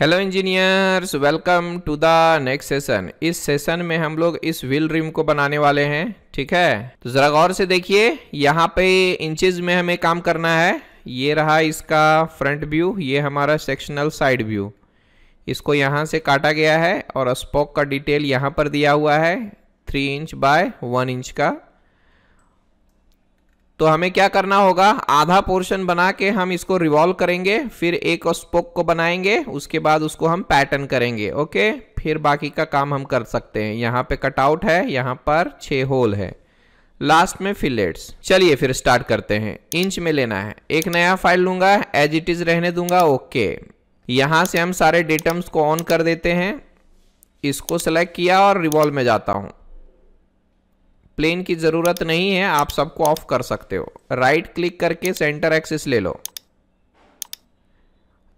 Hello engineers welcome to the next session इस session में हम लोग इस व्हील रिम को बनाने वाले हैं ठीक है तो ज़रा गौर से देखिए यहाँ पे इंचेज में हमें काम करना है ये रहा इसका फ्रंट व्यू ये हमारा सेक्शनल साइड व्यू इसको यहाँ से काटा गया है और स्पोक का डिटेल यहाँ पर दिया हुआ है three inch by one inch का तो हमें क्या करना होगा आधा पोर्शन बना के हम इसको रिवॉल्व करेंगे फिर एक स्पोक को बनाएंगे उसके बाद उसको हम पैटर्न करेंगे ओके फिर बाकी का काम हम कर सकते हैं यहाँ पे कटआउट है यहाँ पर छः होल है लास्ट में फिलेट्स चलिए फिर स्टार्ट करते हैं इंच में लेना है एक नया फाइल लूंगा एज इट इज़ रहने दूंगा ओके यहाँ से हम सारे डेटम्स को ऑन कर देते हैं इसको सेलेक्ट किया और रिवॉल्व में जाता हूँ प्लेन की ज़रूरत नहीं है आप सबको ऑफ कर सकते हो राइट क्लिक करके सेंटर एक्सिस ले लो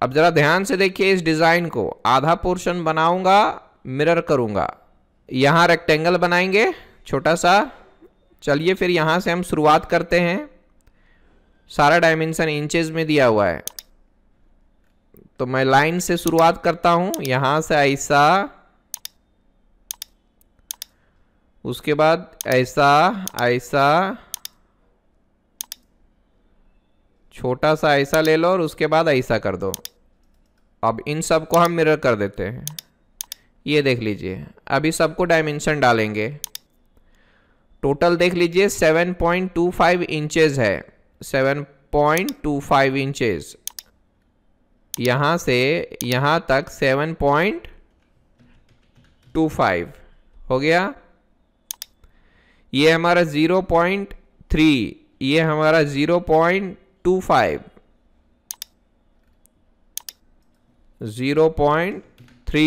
अब ज़रा ध्यान से देखिए इस डिज़ाइन को आधा पोर्शन बनाऊंगा मिरर करूंगा यहाँ रेक्टेंगल बनाएंगे छोटा सा चलिए फिर यहाँ से हम शुरुआत करते हैं सारा डायमेंशन इंचेस में दिया हुआ है तो मैं लाइन से शुरुआत करता हूँ यहाँ से ऐसा उसके बाद ऐसा ऐसा छोटा सा ऐसा ले लो और उसके बाद ऐसा कर दो अब इन सब को हम मिरर कर देते हैं ये देख लीजिए अभी सबको डायमेंशन डालेंगे टोटल देख लीजिए 7.25 इंचेस है 7.25 इंचेस यहाँ से यहाँ तक 7.25 हो गया ये हमारा ज़ीरो पॉइंट थ्री ये हमारा zero point two five zero point three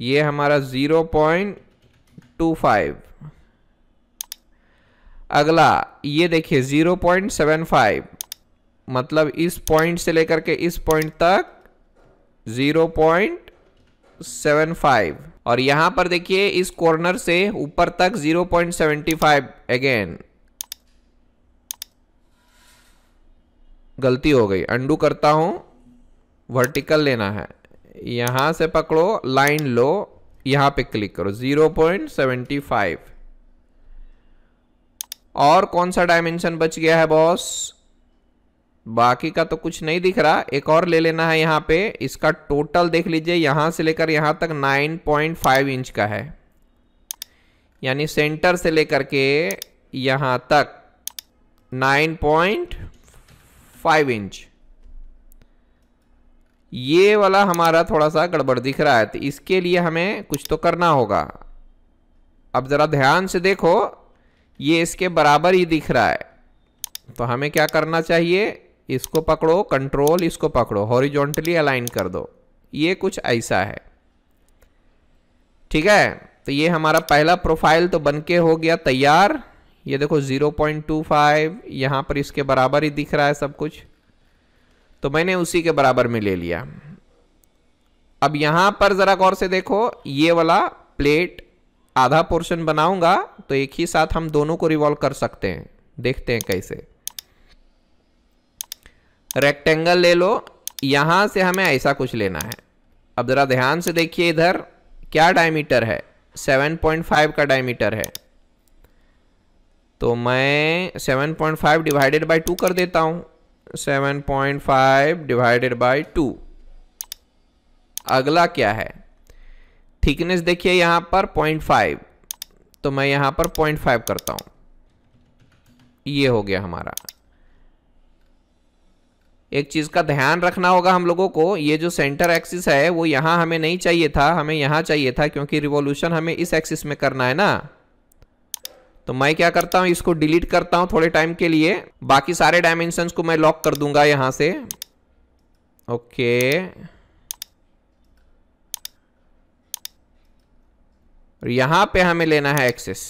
ये हमारा ज़ीरो पॉइंट टू फाइव अगला ये देखिए ज़ीरो पॉइंट सेवन फाइव मतलब इस पॉइंट से लेकर के इस पॉइंट तक ज़ीरो पॉइंट सेवन फाइव और यहां पर देखिए इस कॉर्नर से ऊपर तक 0.75 अगेन गलती हो गई अंडू करता हूं वर्टिकल लेना है यहां से पकड़ो लाइन लो यहां पे क्लिक करो 0.75 और कौन सा डायमेंशन बच गया है बॉस बाकी का तो कुछ नहीं दिख रहा एक और ले लेना है यहाँ पे इसका टोटल देख लीजिए यहाँ से लेकर यहाँ तक 9.5 इंच का है यानी सेंटर से लेकर के यहाँ तक 9.5 इंच ये वाला हमारा थोड़ा सा गड़बड़ दिख रहा है तो इसके लिए हमें कुछ तो करना होगा अब ज़रा ध्यान से देखो ये इसके बराबर ही दिख रहा है तो हमें क्या करना चाहिए इसको पकड़ो कंट्रोल इसको पकड़ो हॉरिजॉन्टली अलाइन कर दो ये कुछ ऐसा है ठीक है तो ये हमारा पहला प्रोफाइल तो बनके हो गया तैयार ये देखो 0.25 पॉइंट यहाँ पर इसके बराबर ही दिख रहा है सब कुछ तो मैंने उसी के बराबर में ले लिया अब यहाँ पर ज़रा गौर से देखो ये वाला प्लेट आधा पोर्शन बनाऊंगा तो एक ही साथ हम दोनों को रिवॉल्व कर सकते हैं देखते हैं कैसे रेक्टेंगल ले लो यहां से हमें ऐसा कुछ लेना है अब ज़रा ध्यान से देखिए इधर क्या डायमीटर है 7.5 का डायमीटर है तो मैं 7.5 डिवाइडेड बाय टू कर देता हूँ 7.5 डिवाइडेड बाय टू अगला क्या है थिकनेस देखिए यहाँ पर 0.5 तो मैं यहाँ पर 0.5 करता हूँ ये हो गया हमारा एक चीज़ का ध्यान रखना होगा हम लोगों को ये जो सेंटर एक्सिस है वो यहाँ हमें नहीं चाहिए था हमें यहाँ चाहिए था क्योंकि रिवोल्यूशन हमें इस एक्सिस में करना है ना तो मैं क्या करता हूँ इसको डिलीट करता हूँ थोड़े टाइम के लिए बाकी सारे डायमेंशन को मैं लॉक कर दूंगा यहाँ से ओके यहाँ पे हमें लेना है एक्सेस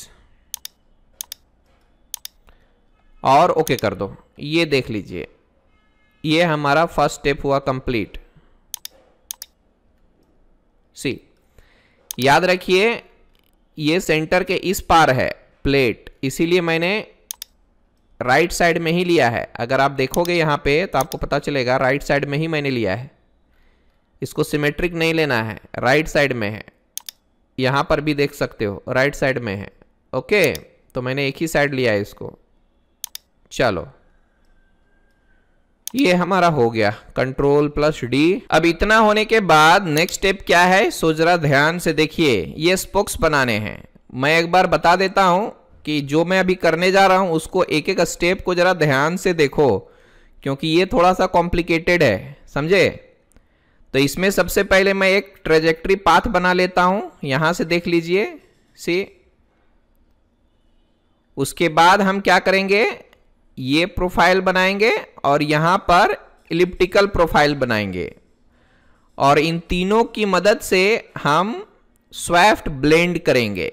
और ओके कर दो ये देख लीजिए ये हमारा फर्स्ट स्टेप हुआ कंप्लीट सी याद रखिए ये सेंटर के इस पार है प्लेट इसीलिए मैंने राइट साइड में ही लिया है अगर आप देखोगे यहाँ पे तो आपको पता चलेगा राइट साइड में ही मैंने लिया है इसको सिमेट्रिक नहीं लेना है राइट साइड में है यहाँ पर भी देख सकते हो राइट साइड में है ओके तो मैंने एक ही साइड लिया है इसको चलो ये हमारा हो गया कंट्रोल प्लस डी अब इतना होने के बाद नेक्स्ट स्टेप क्या है सो जरा ध्यान से देखिए ये स्पोक्स बनाने हैं मैं एक बार बता देता हूँ कि जो मैं अभी करने जा रहा हूँ उसको एक एक स्टेप को जरा ध्यान से देखो क्योंकि ये थोड़ा सा कॉम्प्लिकेटेड है समझे तो इसमें सबसे पहले मैं एक ट्रेजेक्ट्री पाथ बना लेता हूँ यहाँ से देख लीजिए सी उसके बाद हम क्या करेंगे ये प्रोफाइल बनाएंगे और यहाँ पर इलिप्टिकल प्रोफाइल बनाएंगे और इन तीनों की मदद से हम स्वैफ्ट ब्लेंड करेंगे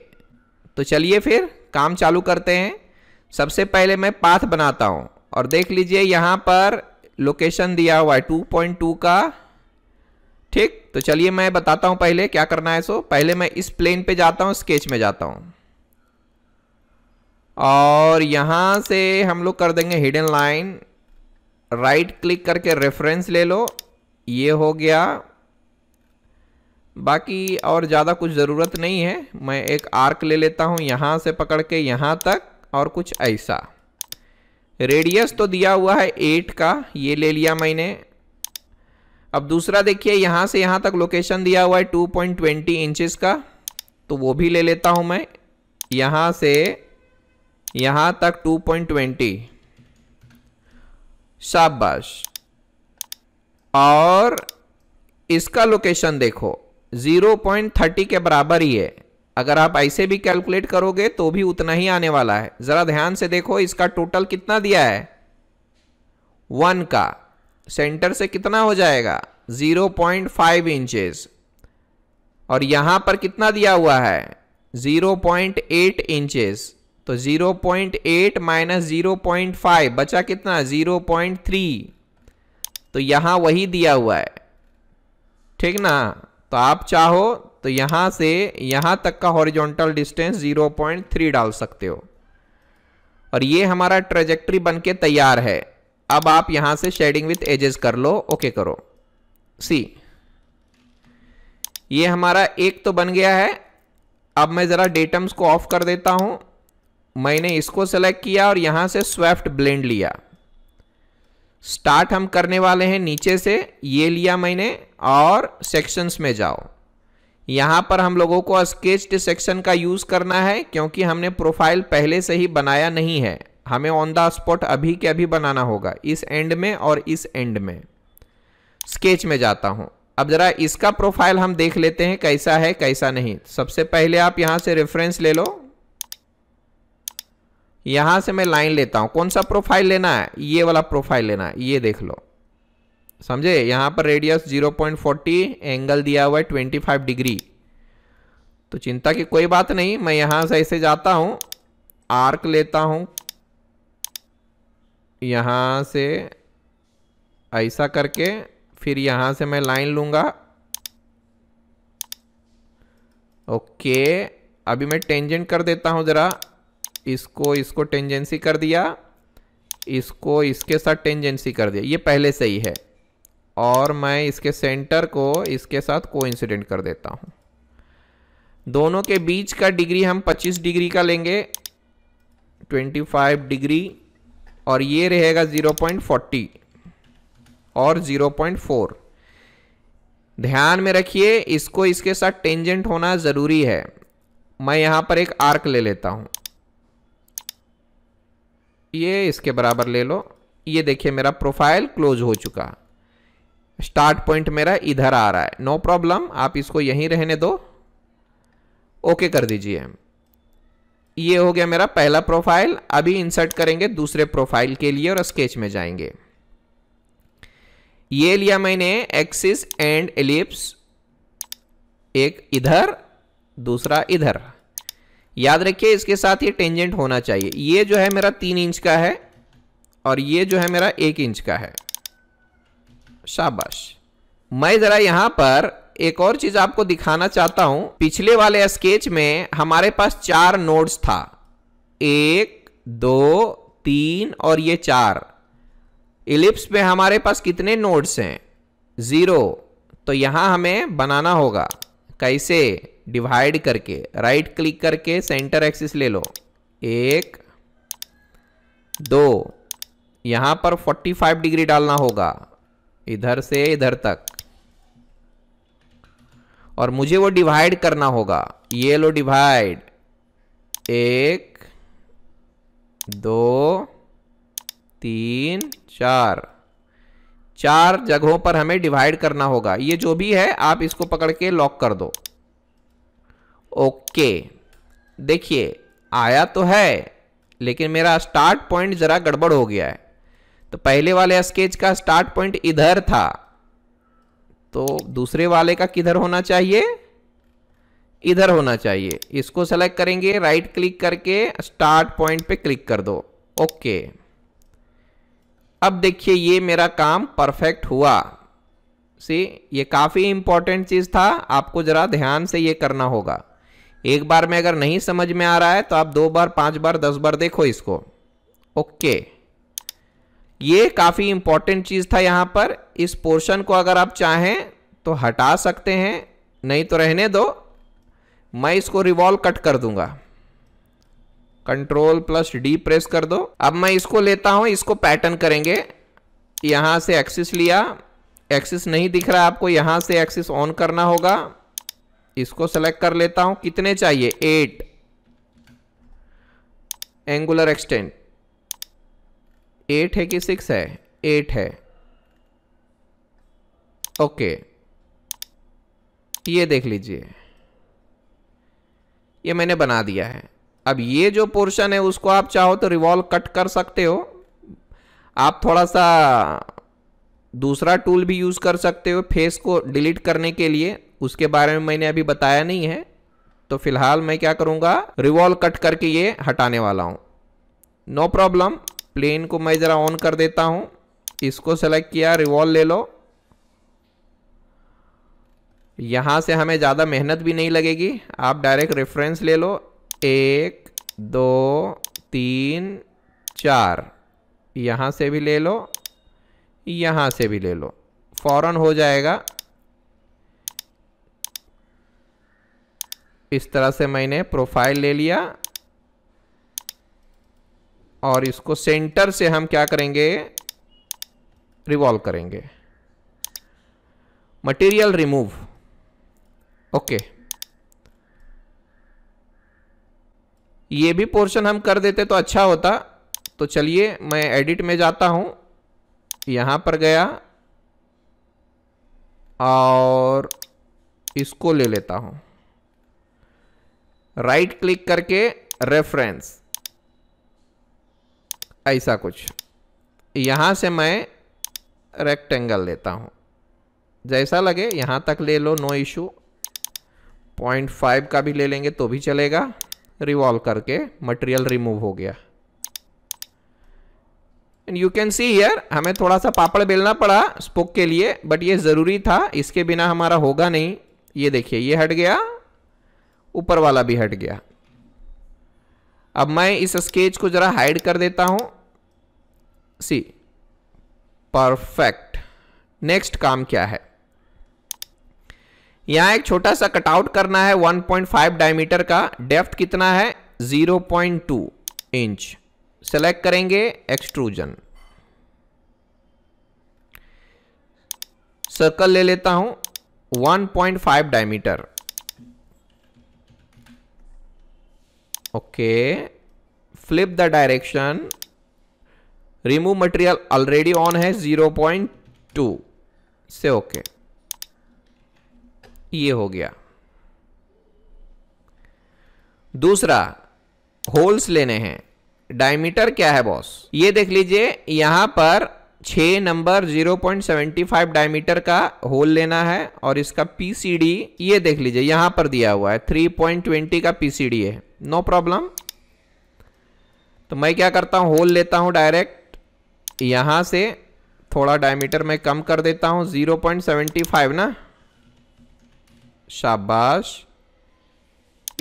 तो चलिए फिर काम चालू करते हैं सबसे पहले मैं पाथ बनाता हूँ और देख लीजिए यहाँ पर लोकेशन दिया हुआ है 2.2 का ठीक तो चलिए मैं बताता हूँ पहले क्या करना है सो पहले मैं इस प्लेन पे जाता हूँ स्केच में जाता हूँ और यहाँ से हम लोग कर देंगे हिडन लाइन राइट क्लिक करके रेफरेंस ले लो ये हो गया बाकी और ज़्यादा कुछ ज़रूरत नहीं है मैं एक आर्क ले लेता हूँ यहाँ से पकड़ के यहाँ तक और कुछ ऐसा रेडियस तो दिया हुआ है एट का ये ले लिया मैंने अब दूसरा देखिए यहाँ से यहाँ तक लोकेशन दिया हुआ है टू पॉइंट ट्वेंटी इंचज़ का तो वो भी ले लेता हूँ मैं यहाँ से यहाँ तक 2.20 शाबाश और इसका लोकेशन देखो 0.30 के बराबर ही है अगर आप ऐसे भी कैलकुलेट करोगे तो भी उतना ही आने वाला है ज़रा ध्यान से देखो इसका टोटल कितना दिया है वन का सेंटर से कितना हो जाएगा 0.5 इंचेस और यहाँ पर कितना दिया हुआ है 0.8 इंचेस तो 0.8 पॉइंट एट माइनस जीरो बचा कितना 0.3 तो यहाँ वही दिया हुआ है ठीक ना तो आप चाहो तो यहां से यहां तक का हॉरिजॉन्टल डिस्टेंस 0.3 डाल सकते हो और ये हमारा ट्रेजेक्ट्री बनके तैयार है अब आप यहाँ से शेडिंग विथ एजेस कर लो ओके करो सी ये हमारा एक तो बन गया है अब मैं ज़रा डेटम्स को ऑफ कर देता हूँ मैंने इसको सेलेक्ट किया और यहाँ से स्वेफ्ट ब्लेंड लिया स्टार्ट हम करने वाले हैं नीचे से ये लिया मैंने और सेक्शंस में जाओ यहाँ पर हम लोगों को स्केच्ड सेक्शन का यूज़ करना है क्योंकि हमने प्रोफाइल पहले से ही बनाया नहीं है हमें ऑन द स्पॉट अभी के अभी बनाना होगा इस एंड में और इस एंड में स्केच में जाता हूँ अब ज़रा इसका प्रोफाइल हम देख लेते हैं कैसा है कैसा नहीं सबसे पहले आप यहाँ से रेफरेंस ले लो यहां से मैं लाइन लेता हूं कौन सा प्रोफाइल लेना है ये वाला प्रोफाइल लेना है ये देख लो समझे यहां पर रेडियस 0.40 एंगल दिया हुआ है 25 डिग्री तो चिंता की कोई बात नहीं मैं यहां से ऐसे जाता हूं आर्क लेता हूं यहां से ऐसा करके फिर यहां से मैं लाइन लूंगा ओके अभी मैं टेंजेंट कर देता हूं ज़रा इसको इसको टेंजेंसी कर दिया इसको इसके साथ टेंजेंसी कर दिया ये पहले से ही है और मैं इसके सेंटर को इसके साथ कोइंसिडेंट कर देता हूँ दोनों के बीच का डिग्री हम 25 डिग्री का लेंगे 25 डिग्री और ये रहेगा 0.40 और 0.4 ध्यान में रखिए इसको इसके साथ टेंजेंट होना ज़रूरी है मैं यहाँ पर एक आर्क ले लेता हूँ ये इसके बराबर ले लो ये देखिए मेरा प्रोफाइल क्लोज हो चुका स्टार्ट पॉइंट मेरा इधर आ रहा है नो no प्रॉब्लम आप इसको यहीं रहने दो ओके कर दीजिए ये हो गया मेरा पहला प्रोफाइल अभी इंसर्ट करेंगे दूसरे प्रोफाइल के लिए और स्केच में जाएंगे ये लिया मैंने एक्सिस एंड एलिप्स एक इधर दूसरा इधर याद रखिए इसके साथ ये टेंजेंट होना चाहिए ये जो है मेरा तीन इंच का है और ये जो है मेरा एक इंच का है शाबाश मैं ज़रा यहाँ पर एक और चीज़ आपको दिखाना चाहता हूँ पिछले वाले स्केच में हमारे पास चार नोड्स था एक दो तीन और ये चार इलिप्स में हमारे पास कितने नोड्स हैं ज़ीरो तो यहाँ हमें बनाना होगा कैसे डिवाइड करके राइट क्लिक करके सेंटर एक्सिस ले लो एक दो यहां पर 45 डिग्री डालना होगा इधर से इधर तक और मुझे वो डिवाइड करना होगा ये लो डिवाइड एक दो तीन चार चार जगहों पर हमें डिवाइड करना होगा ये जो भी है आप इसको पकड़ के लॉक कर दो ओके देखिए आया तो है लेकिन मेरा स्टार्ट पॉइंट ज़रा गड़बड़ हो गया है तो पहले वाले स्केच का स्टार्ट पॉइंट इधर था तो दूसरे वाले का किधर होना चाहिए इधर होना चाहिए इसको सेलेक्ट करेंगे राइट क्लिक करके स्टार्ट पॉइंट पे क्लिक कर दो ओके अब देखिए ये मेरा काम परफेक्ट हुआ सी ये काफ़ी इंपॉर्टेंट चीज़ था आपको ज़रा ध्यान से ये करना होगा एक बार में अगर नहीं समझ में आ रहा है तो आप दो बार पांच बार दस बार देखो इसको ओके ये काफ़ी इंपॉर्टेंट चीज़ था यहाँ पर इस पोर्शन को अगर आप चाहें तो हटा सकते हैं नहीं तो रहने दो मैं इसको रिवॉल्व कट कर दूंगा कंट्रोल प्लस डी प्रेस कर दो अब मैं इसको लेता हूँ इसको पैटर्न करेंगे यहाँ से एक्सिस लिया एक्सिस नहीं दिख रहा आपको यहाँ से एक्सिस ऑन करना होगा इसको सेलेक्ट कर लेता हूं कितने चाहिए एट एंगुलर एक्सटेंट एट है कि सिक्स है एट है ओके ये देख लीजिए ये मैंने बना दिया है अब ये जो पोर्शन है उसको आप चाहो तो रिवॉल्व कट कर सकते हो आप थोड़ा सा दूसरा टूल भी यूज़ कर सकते हो फेस को डिलीट करने के लिए उसके बारे में मैंने अभी बताया नहीं है तो फिलहाल मैं क्या करूँगा रिवॉल्व कट करके ये हटाने वाला हूँ नो प्रॉब्लम प्लेन को मैं ज़रा ऑन कर देता हूँ इसको सेलेक्ट किया रिवॉल्व ले लो यहाँ से हमें ज़्यादा मेहनत भी नहीं लगेगी आप डायरेक्ट रेफरेंस ले लो एक दो तीन चार यहाँ से भी ले लो यहाँ से भी ले लो फ़ौरन हो जाएगा इस तरह से मैंने प्रोफाइल ले लिया और इसको सेंटर से हम क्या करेंगे रिवॉल्व करेंगे मटेरियल रिमूव ओके ये भी पोर्शन हम कर देते तो अच्छा होता तो चलिए मैं एडिट में जाता हूं यहां पर गया और इसको ले लेता हूँ राइट क्लिक करके रेफरेंस ऐसा कुछ यहाँ से मैं रेक्टेंगल लेता हूँ जैसा लगे यहाँ तक ले लो नो इशू पॉइंट फाइव का भी ले लेंगे तो भी चलेगा रिवॉल्व करके मटेरियल रिमूव हो गया and you can see here हमें थोड़ा सा पापड़ बेलना पड़ा स्पोक के लिए बट ये ज़रूरी था इसके बिना हमारा होगा नहीं ये देखिए ये हट गया ऊपर वाला भी हट गया अब मैं इस स्केच को ज़रा हाइड कर देता हूं सी परफेक्ट नेक्स्ट काम क्या है यहां एक छोटा सा कटआउट करना है 1.5 डायमीटर का डेप्थ कितना है 0.2 इंच सेलेक्ट करेंगे एक्सट्रूजन सर्कल ले लेता हूं 1.5 diameter okay flip the direction remove material already on है 0.2 से ओके okay. ये हो गया दूसरा होल्स लेने हैं डायमीटर क्या है बॉस ये देख लीजिए यहां पर छः नंबर 0.75 डायमीटर का होल लेना है और इसका पी ये देख लीजिए यहाँ पर दिया हुआ है 3.20 का पी है नो प्रॉब्लम तो मैं क्या करता हूँ होल लेता हूँ डायरेक्ट यहाँ से थोड़ा डायमीटर में कम कर देता हूँ 0.75 ना शाबाश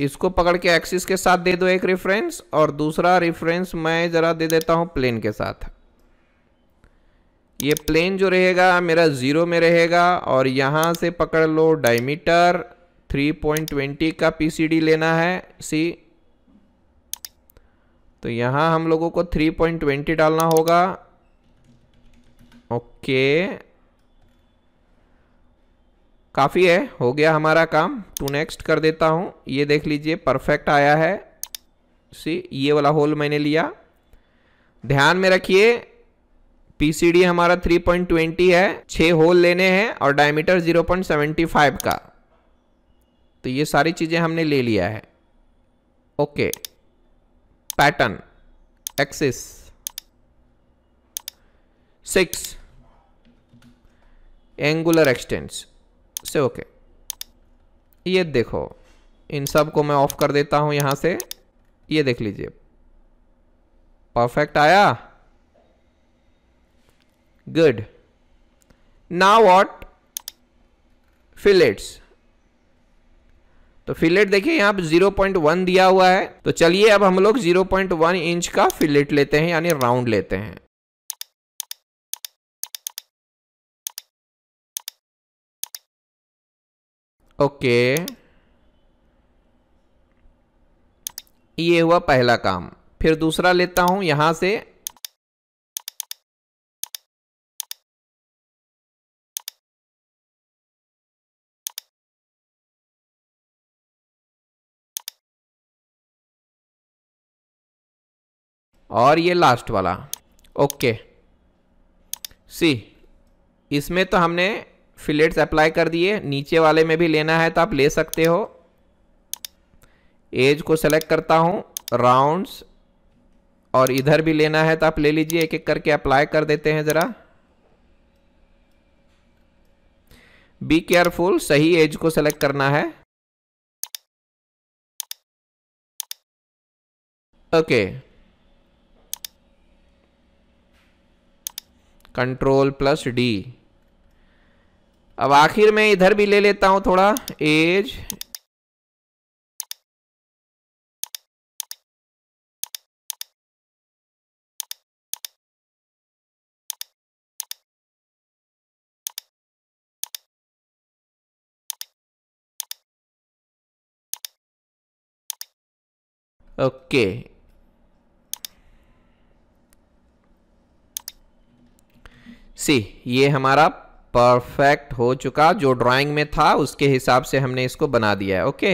इसको पकड़ के एक्सिस के साथ दे दो एक रेफरेंस और दूसरा रेफरेंस मैं ज़रा दे देता हूँ प्लेन के साथ ये प्लेन जो रहेगा मेरा ज़ीरो में रहेगा और यहाँ से पकड़ लो डायमीटर 3.20 का पीसीडी लेना है सी तो यहाँ हम लोगों को 3.20 डालना होगा ओके काफ़ी है हो गया हमारा काम टू नेक्स्ट कर देता हूँ ये देख लीजिए परफेक्ट आया है सी ये वाला होल मैंने लिया ध्यान में रखिए पीसीडी हमारा 3.20 है छः होल लेने हैं और डायमीटर 0.75 का तो ये सारी चीज़ें हमने ले लिया है okay pattern axis six angular extents से ओके ये देखो इन सब को मैं ऑफ कर देता हूँ यहां से ये देख लीजिए परफेक्ट आया Good. Now what? फिलेट्स तो फिलेट देखिए यहाँ पे 0.1 दिया हुआ है तो चलिए अब हम लोग 0.1 इंच का फिलेट लेते हैं यानी राउंड लेते हैं ओके ये हुआ पहला काम फिर दूसरा लेता हूं यहां से और ये लास्ट वाला ओके सी इसमें तो हमने फिलेट्स अप्लाई कर दिए नीचे वाले में भी लेना है तो आप ले सकते हो एज को सेलेक्ट करता हूँ राउंड्स और इधर भी लेना है तो आप ले लीजिए एक एक करके अप्लाई कर देते हैं ज़रा बी केयरफुल सही एज को सेलेक्ट करना है okay okay. Control plus D अब आखिर में इधर भी ले लेता हूं थोड़ा एज ओके सी ये हमारा परफेक्ट हो चुका जो ड्राइंग में था उसके हिसाब से हमने इसको बना दिया है ओके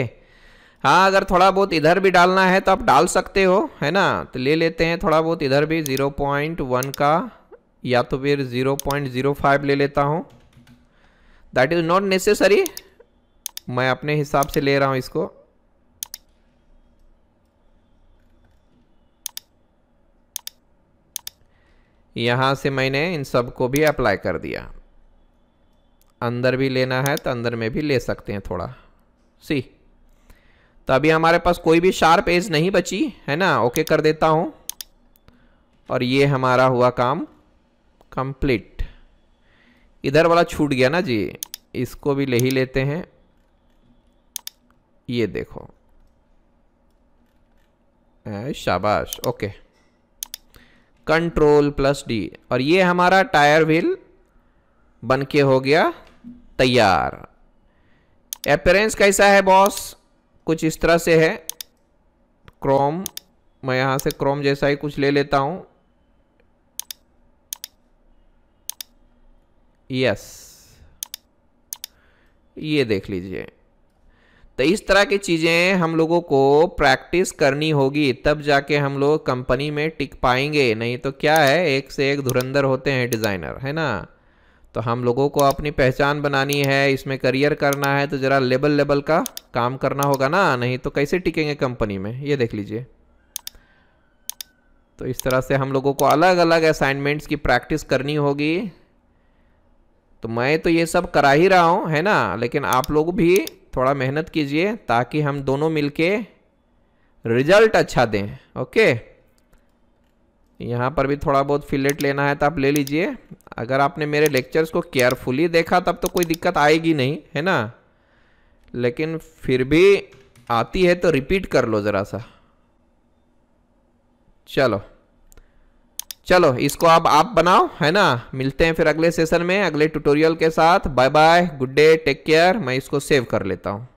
हाँ अगर थोड़ा बहुत इधर भी डालना है तो आप डाल सकते हो है ना तो ले लेते हैं थोड़ा बहुत इधर भी 0.1 का या तो फिर 0.05 ले लेता हूँ दैट इज़ नॉट नेसेसरी मैं अपने हिसाब से ले रहा हूँ इसको यहाँ से मैंने इन सब को भी अप्लाई कर दिया अंदर भी लेना है तो अंदर में भी ले सकते हैं थोड़ा सी तो अभी हमारे पास कोई भी शार्प एज नहीं बची है ना ओके कर देता हूँ और ये हमारा हुआ काम कंप्लीट इधर वाला छूट गया ना जी इसको भी ले ही लेते हैं ये देखो शाबाश ओके कंट्रोल प्लस डी और ये हमारा टायर व्हील बन के हो गया तैयार अपेरेंस कैसा है बॉस कुछ इस तरह से है क्रोम मैं यहाँ से क्रोम जैसा ही कुछ ले लेता हूँ यस ये देख लीजिए तो इस तरह की चीज़ें हम लोगों को प्रैक्टिस करनी होगी तब जाके हम लोग कंपनी में टिक पाएंगे नहीं तो क्या है एक से एक धुरंधर होते हैं डिज़ाइनर है ना तो हम लोगों को अपनी पहचान बनानी है इसमें करियर करना है तो ज़रा लेबल लेवल का काम करना होगा ना नहीं तो कैसे टिकेंगे कंपनी में ये देख लीजिए तो इस तरह से हम लोगों को अलग अलग असाइनमेंट्स की प्रैक्टिस करनी होगी तो मैं तो ये सब करा ही रहा हूँ है ना लेकिन आप लोग भी थोड़ा मेहनत कीजिए ताकि हम दोनों मिलके रिजल्ट अच्छा दें ओके यहाँ पर भी थोड़ा बहुत फिलेट लेना है तो आप ले लीजिए अगर आपने मेरे लेक्चर्स को केयरफुली देखा तब तो कोई दिक्कत आएगी नहीं है ना लेकिन फिर भी आती है तो रिपीट कर लो ज़रा सा चलो चलो इसको अब आप बनाओ है ना मिलते हैं फिर अगले सेशन में अगले ट्यूटोरियल के साथ bye bye good day take care मैं इसको सेव कर लेता हूँ